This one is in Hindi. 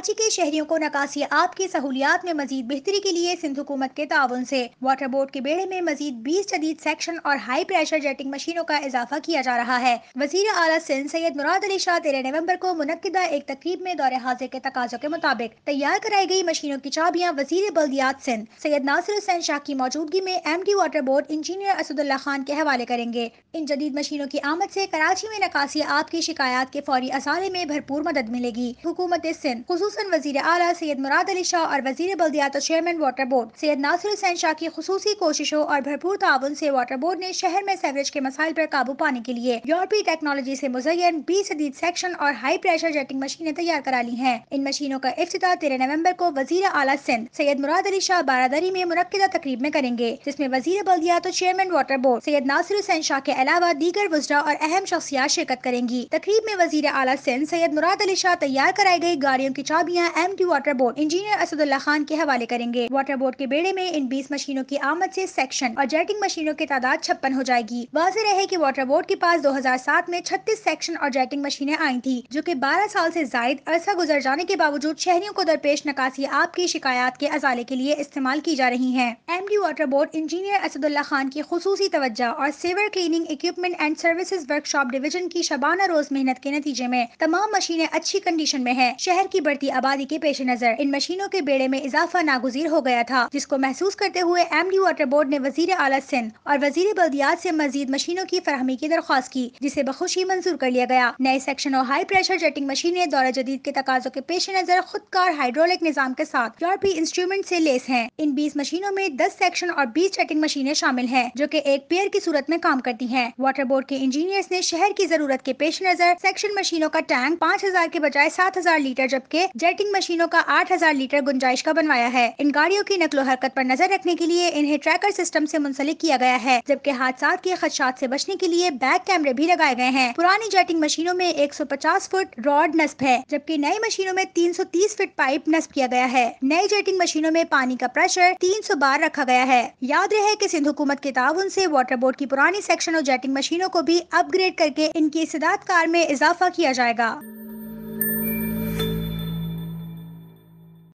कराची के शहरियों को नकासी आब की सहूलियात में मजीद बेहतरी के लिए सिंध हुकूमत के ताउन से वाटर बोर्ड के बेड़े में मजीद बीस जदीद सेक्शन और हाई प्रेशर जेटिंग मशीनों का इजाफा किया जा रहा है वजीर अला सिंध सैयद मुराद अली शाह तेरह नवम्बर को मुनदा एक तकरीब में दौरे हाजिर के तकाजों के मुताबिक तैयार कराई गई मशीनों की चाबियाँ वजीर बल्दियात सिंध सैयद नासिर हुसैन शाह की मौजूदगी में M D water board engineer Asadullah Khan के हवाले करेंगे इन जदीद मशीनों की आमद ऐसी कराची में नकासी आब की शिकायत के फौरी असारे में भरपूर मदद मिलेगी हुकूमत सिंध खसूस खसूस वजीर अली सैद मुराद अली शाह और वजीर बल्दियात और chairman water board Syed Nasir Hussain Shah की खसूसी कोशिशों और भरपूर ताउन से वाटर बोर्ड ने शहर में सेवरेज के मसाइल पर काबू पाने के लिए यूरोपीय टेक्नोलॉजी से मुजयन बीस जदीद सेक्शन और हाई प्रेशर जेटिंग मशीनें तैयार करा ली हैं इन मशीनों का अफ्ताह तेरह नवम्बर को वजीर अला सिंध सैयद मुराद अली शाह बारादरी में मनदा तकरीब में करेंगे जिसमे वजीर बल्दियात और chairman water board Syed Nasir Hussain Shah के अलावा दीगर वजरा और अहम शख्सियात शिरकत करेंगी तकरीब में वजीर अली सिंध सैयद मुराद अली शाह तैयार कराई गई गाड़ियों की चार अब यहाँ M D water board engineer Asadullah Khan के हवाले करेंगे वाटर बोर्ड के बेड़े में इन बीस मशीनों की आमद ऐसी सेक्शन और जेटिंग मशीनों की तादाद छप्पन हो जाएगी वाजह रहे की वाटर बोर्ड के पास दो हजार सात में छत्तीस सेक्शन और जेटिंग मशीनें आई थी जो की बारह साल ऐसी जायद अर्सा गुजर जाने के बावजूद शहरियों को दरपेश नकासी आपकी की शिकायत के अजाले के लिए इस्तेमाल की जा रही है M D water board engineer Asadullah Khan की खसूसी तवज्जो और sewer cleaning equipment and services workshop division की शबाना रोज मेहनत के नतीजे में तमाम मशीनें अच्छी कंडीशन में है शहर की बढ़ती आबादी के पेश नज़र इन मशीनों के बेड़े में इजाफा नागुजीर हो गया था जिसको महसूस करते हुए एम डी वाटर बोर्ड ने वजीर आला सिंध और वजीर बल्दियात ऐसी मजीद मशीनों की फरहमी की दरख्वास्त की जिसे बखुशी मंजूर कर लिया गया नए सेक्शन और हाई प्रेशर जेटिंग मशीनें दौरा जदीद के तकाजों के पेश नज़र खुदकार हाइड्रोलिक निज़ाम के साथ यूरोपी इंस्ट्रूमेंट ऐसी लेस है इन बीस मशीनों में दस सेक्शन और बीस जेटिंग मशीनें शामिल है जो की एक पेयर की सूरत में काम करती है वाटर बोर्ड के इंजीनियर्स ने शहर की जरूरत के पेश नज़र सेक्शन मशीनों का टैंक पाँच हजार के बजाय सात हजार लीटर जबकि जेटिंग मशीनों का 8000 लीटर गुंजाइश का बनवाया है इन गाड़ियों की नकलो हरकत पर नजर रखने के लिए इन्हें ट्रैकर सिस्टम से मुंसलिक किया गया है जबकि हादसा के खदशात से बचने के लिए बैक कैमरे भी लगाए गए हैं पुरानी जेटिंग मशीनों में 150 फुट रॉड नस्ब है जबकि नई मशीनों में 330 फीट पाइप नस्ब किया गया है नई जेटिंग मशीनों में पानी का प्रेशर सौ बार रखा गया है याद रहे की सिंध हुकूमत के ताउन ऐसी वाटर बोर्ड की पुरानी सेक्शन और जेटिंग मशीनों को भी अपग्रेड करके इनकी इसदात कार में इजाफा किया जाएगा